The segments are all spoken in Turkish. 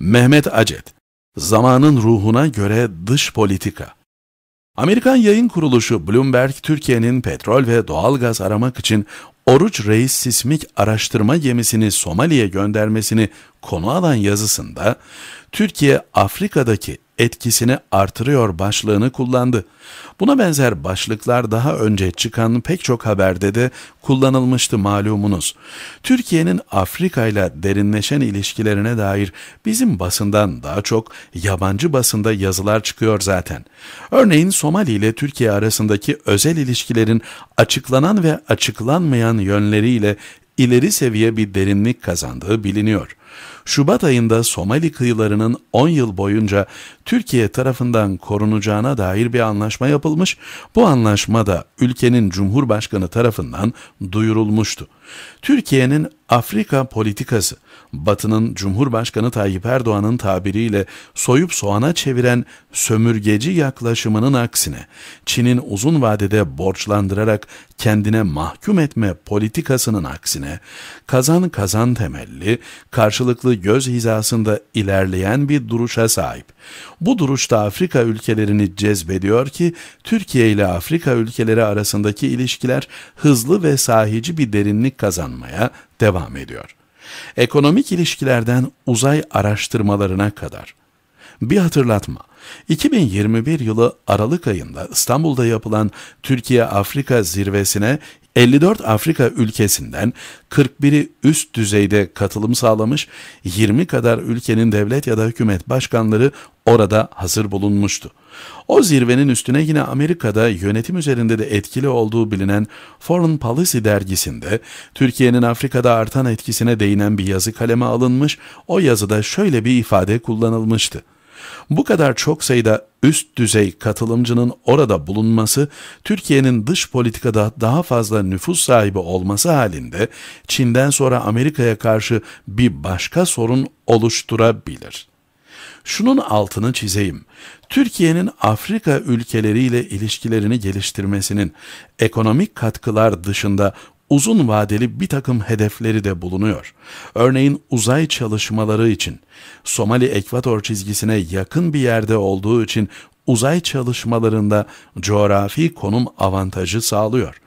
Mehmet Acet, Zamanın Ruhuna Göre Dış Politika Amerikan yayın kuruluşu Bloomberg, Türkiye'nin petrol ve doğalgaz aramak için Oruç Reis sismik araştırma gemisini Somali'ye göndermesini konu alan yazısında, Türkiye Afrika'daki etkisini artırıyor başlığını kullandı. Buna benzer başlıklar daha önce çıkan pek çok haberde de kullanılmıştı malumunuz. Türkiye'nin Afrika ile derinleşen ilişkilerine dair bizim basından daha çok yabancı basında yazılar çıkıyor zaten. Örneğin Somali ile Türkiye arasındaki özel ilişkilerin açıklanan ve açıklanmayan yönleriyle ileri seviye bir derinlik kazandığı biliniyor. Şubat ayında Somali kıyılarının 10 yıl boyunca Türkiye tarafından korunacağına dair bir anlaşma yapılmış, bu anlaşma da ülkenin Cumhurbaşkanı tarafından duyurulmuştu. Türkiye'nin Afrika politikası, Batı'nın Cumhurbaşkanı Tayyip Erdoğan'ın tabiriyle soyup soğana çeviren sömürgeci yaklaşımının aksine, Çin'in uzun vadede borçlandırarak kendine mahkum etme politikasının aksine, kazan kazan temelli, karşı karşılıklı göz hizasında ilerleyen bir duruşa sahip. Bu duruşta Afrika ülkelerini cezbediyor ki Türkiye ile Afrika ülkeleri arasındaki ilişkiler hızlı ve sahici bir derinlik kazanmaya devam ediyor. Ekonomik ilişkilerden uzay araştırmalarına kadar. Bir hatırlatma. 2021 yılı Aralık ayında İstanbul'da yapılan Türkiye-Afrika zirvesine 54 Afrika ülkesinden 41'i üst düzeyde katılım sağlamış, 20 kadar ülkenin devlet ya da hükümet başkanları orada hazır bulunmuştu. O zirvenin üstüne yine Amerika'da yönetim üzerinde de etkili olduğu bilinen Foreign Policy dergisinde Türkiye'nin Afrika'da artan etkisine değinen bir yazı kaleme alınmış, o yazıda şöyle bir ifade kullanılmıştı. Bu kadar çok sayıda üst düzey katılımcının orada bulunması, Türkiye'nin dış politikada daha fazla nüfus sahibi olması halinde Çin'den sonra Amerika'ya karşı bir başka sorun oluşturabilir. Şunun altını çizeyim. Türkiye'nin Afrika ülkeleriyle ilişkilerini geliştirmesinin ekonomik katkılar dışında uzun vadeli bir takım hedefleri de bulunuyor. Örneğin uzay çalışmaları için, Somali ekvator çizgisine yakın bir yerde olduğu için uzay çalışmalarında coğrafi konum avantajı sağlıyor.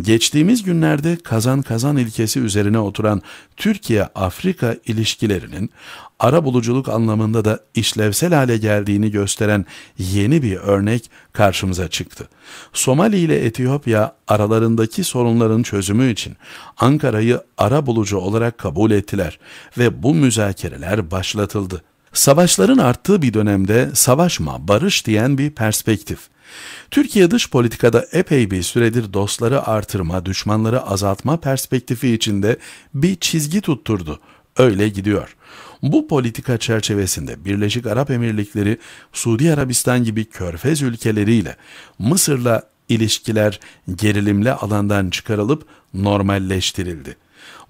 Geçtiğimiz günlerde Kazan Kazan ilkesi üzerine oturan Türkiye-Afrika ilişkilerinin arabuluculuk anlamında da işlevsel hale geldiğini gösteren yeni bir örnek karşımıza çıktı. Somali ile Etiyopya aralarındaki sorunların çözümü için Ankara'yı arabulucu olarak kabul ettiler ve bu müzakereler başlatıldı. Savaşların arttığı bir dönemde savaşma, barış diyen bir perspektif. Türkiye dış politikada epey bir süredir dostları artırma, düşmanları azaltma perspektifi içinde bir çizgi tutturdu. Öyle gidiyor. Bu politika çerçevesinde Birleşik Arap Emirlikleri, Suudi Arabistan gibi körfez ülkeleriyle, Mısır'la ilişkiler gerilimli alandan çıkarılıp normalleştirildi.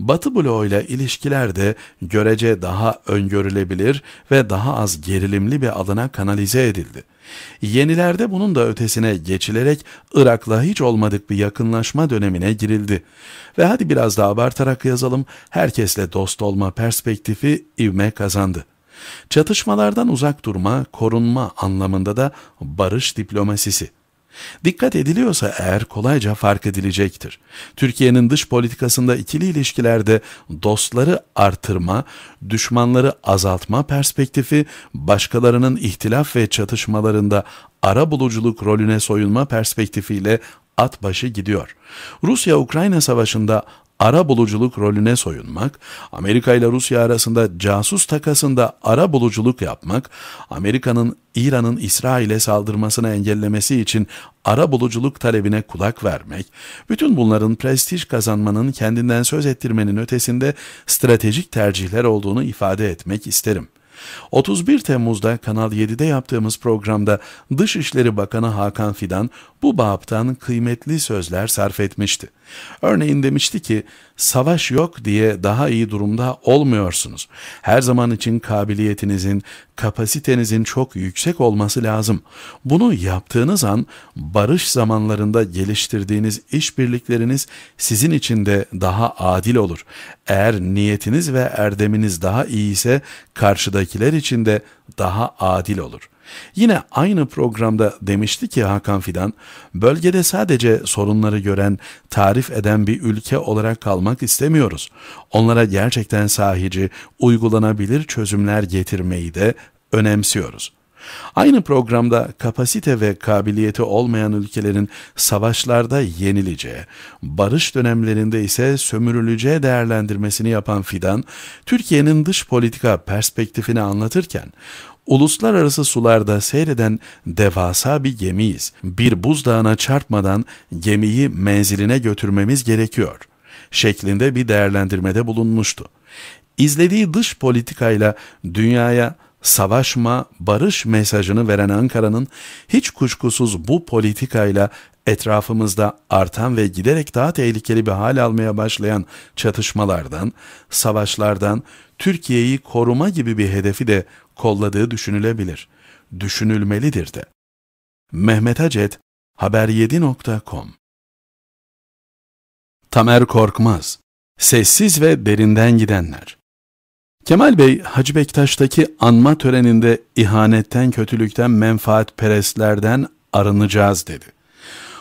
Batı bloğuyla ilişkiler de görece daha öngörülebilir ve daha az gerilimli bir adına kanalize edildi. Yenilerde bunun da ötesine geçilerek Irak'la hiç olmadık bir yakınlaşma dönemine girildi. Ve hadi biraz daha abartarak yazalım, herkesle dost olma perspektifi ivme kazandı. Çatışmalardan uzak durma, korunma anlamında da barış diplomasisi. Dikkat ediliyorsa eğer kolayca fark edilecektir. Türkiye'nin dış politikasında ikili ilişkilerde dostları artırma, düşmanları azaltma perspektifi, başkalarının ihtilaf ve çatışmalarında ara buluculuk rolüne soyunma perspektifiyle at başı gidiyor. Rusya-Ukrayna savaşında ara buluculuk rolüne soyunmak, Amerika ile Rusya arasında casus takasında ara buluculuk yapmak, Amerika'nın İran'ın İsrail'e saldırmasını engellemesi için ara buluculuk talebine kulak vermek, bütün bunların prestij kazanmanın kendinden söz ettirmenin ötesinde stratejik tercihler olduğunu ifade etmek isterim.'' 31 Temmuz'da Kanal 7'de yaptığımız programda Dışişleri Bakanı Hakan Fidan bu baptan kıymetli sözler sarf etmişti. Örneğin demişti ki savaş yok diye daha iyi durumda olmuyorsunuz. Her zaman için kabiliyetinizin, kapasitenizin çok yüksek olması lazım. Bunu yaptığınız an barış zamanlarında geliştirdiğiniz işbirlikleriniz sizin için de daha adil olur. Eğer niyetiniz ve erdeminiz daha iyi ise karşıdakiler için de daha adil olur. Yine aynı programda demişti ki Hakan Fidan, bölgede sadece sorunları gören, tarif eden bir ülke olarak kalmak istemiyoruz. Onlara gerçekten sahici, uygulanabilir çözümler getirmeyi de önemsiyoruz.'' Aynı programda kapasite ve kabiliyeti olmayan ülkelerin savaşlarda yenileceği, barış dönemlerinde ise sömürüleceği değerlendirmesini yapan Fidan, Türkiye'nin dış politika perspektifini anlatırken, Uluslararası sularda seyreden devasa bir gemiyiz. Bir buzdağına çarpmadan gemiyi menziline götürmemiz gerekiyor şeklinde bir değerlendirmede bulunmuştu. İzlediği dış politikayla dünyaya savaşma, barış mesajını veren Ankara'nın hiç kuşkusuz bu politikayla etrafımızda artan ve giderek daha tehlikeli bir hal almaya başlayan çatışmalardan, savaşlardan Türkiye'yi koruma gibi bir hedefi de kolladığı düşünülebilir. Düşünülmelidir de. Mehmet Acet, haber7.com Tamer Korkmaz, Sessiz ve Derinden Gidenler Kemal Bey, Hacı Bektaş'taki anma töreninde ihanetten, kötülükten, menfaat menfaatperestlerden arınacağız dedi.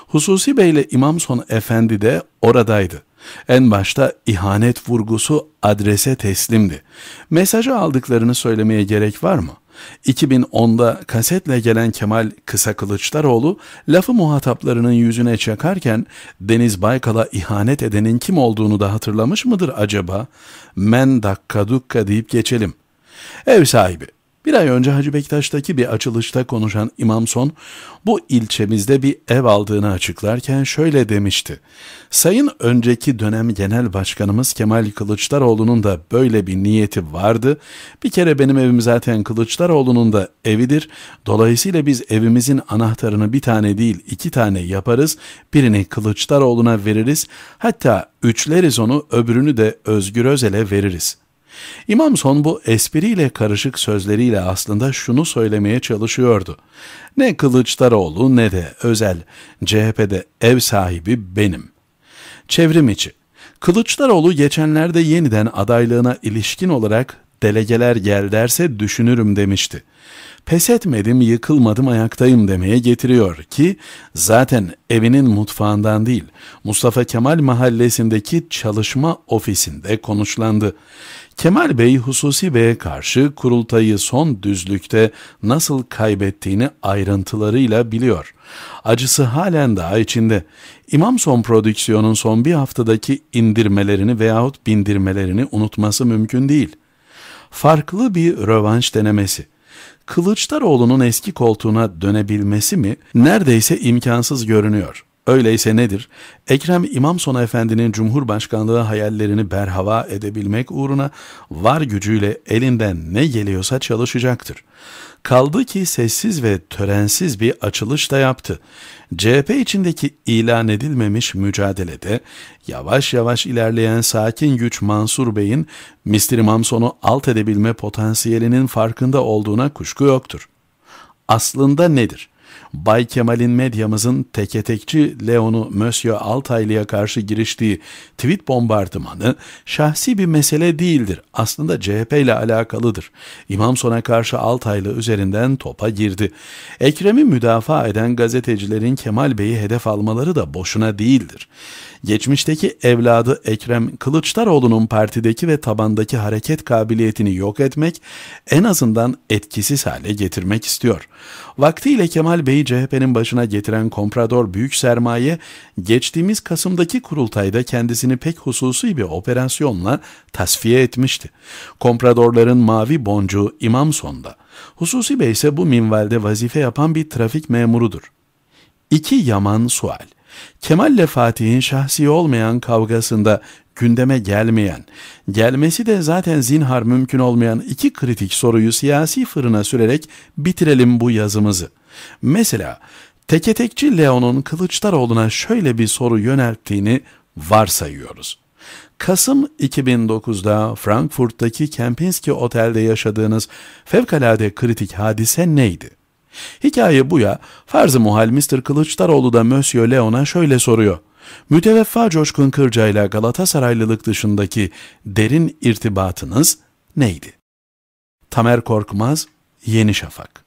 Hususi Bey ile İmam Son Efendi de oradaydı. En başta ihanet vurgusu adrese teslimdi. Mesajı aldıklarını söylemeye gerek var mı? 2010'da kasetle gelen Kemal Kısa Kılıçdaroğlu lafı muhataplarının yüzüne çakarken Deniz Baykal'a ihanet edenin kim olduğunu da hatırlamış mıdır acaba? Men dakka dukka deyip geçelim. Ev sahibi bir ay önce Hacı Bektaş'taki bir açılışta konuşan İmam Son, bu ilçemizde bir ev aldığını açıklarken şöyle demişti. Sayın önceki dönem genel başkanımız Kemal Kılıçdaroğlu'nun da böyle bir niyeti vardı. Bir kere benim evim zaten Kılıçdaroğlu'nun da evidir. Dolayısıyla biz evimizin anahtarını bir tane değil iki tane yaparız. Birini Kılıçdaroğlu'na veririz. Hatta üçleriz onu öbürünü de Özgür Özel'e veririz.'' İmam Son bu espriyle karışık sözleriyle aslında şunu söylemeye çalışıyordu. Ne Kılıçdaroğlu ne de Özel CHP'de ev sahibi benim. Çevrim içi. Kılıçdaroğlu geçenlerde yeniden adaylığına ilişkin olarak delegeler gel derse düşünürüm demişti pes etmedim, yıkılmadım, ayaktayım demeye getiriyor ki zaten evinin mutfağından değil, Mustafa Kemal mahallesindeki çalışma ofisinde konuşlandı. Kemal Bey Hususi Bey'e karşı kurultayı son düzlükte nasıl kaybettiğini ayrıntılarıyla biliyor. Acısı halen daha içinde. İmam Son prodüksiyonun son bir haftadaki indirmelerini veyahut bindirmelerini unutması mümkün değil. Farklı bir rövanş denemesi. Kılıçdaroğlu'nun eski koltuğuna dönebilmesi mi neredeyse imkansız görünüyor. Öyleyse nedir? Ekrem İmam Sona Efendi'nin Cumhurbaşkanlığı hayallerini berhava edebilmek uğruna var gücüyle elinden ne geliyorsa çalışacaktır. Kaldı ki sessiz ve törensiz bir açılış da yaptı. CHP içindeki ilan edilmemiş mücadelede yavaş yavaş ilerleyen sakin güç Mansur Bey'in Mr. Mamson'u alt edebilme potansiyelinin farkında olduğuna kuşku yoktur. Aslında nedir? Bay Kemal'in medyamızın teke tekçi Leon'u Monsieur Altaylı'ya karşı giriştiği tweet bombardımanı şahsi bir mesele değildir. Aslında CHP ile alakalıdır. İmam İmamson'a karşı Altaylı üzerinden topa girdi. Ekrem'i müdafaa eden gazetecilerin Kemal Bey'i hedef almaları da boşuna değildir. Geçmişteki evladı Ekrem Kılıçdaroğlu'nun partideki ve tabandaki hareket kabiliyetini yok etmek, en azından etkisiz hale getirmek istiyor. Vaktiyle Kemal Kemal Bey'i CHP'nin başına getiren komprador büyük sermaye, geçtiğimiz Kasım'daki kurultayda kendisini pek hususi bir operasyonla tasfiye etmişti. Kompradorların mavi boncuğu İmam Sonda. Hususi Bey ise bu minvalde vazife yapan bir trafik memurudur. İki Yaman Sual Kemal ile Fatih'in şahsi olmayan kavgasında gündeme gelmeyen, gelmesi de zaten zinhar mümkün olmayan iki kritik soruyu siyasi fırına sürerek bitirelim bu yazımızı. Mesela teke tekçi Leon'un Kılıçdaroğlu'na şöyle bir soru yönelttiğini varsayıyoruz. Kasım 2009'da Frankfurt'taki Kempinski Otel'de yaşadığınız fevkalade kritik hadise neydi? Hikaye bu ya. Farz-ı muhal Mr. Kılıçdaroğlu da Monsieur Leon'a şöyle soruyor. Müteveffa Coşkun Kırca ile Galatasaraylılık dışındaki derin irtibatınız neydi? Tamer Korkmaz, Yeni Şafak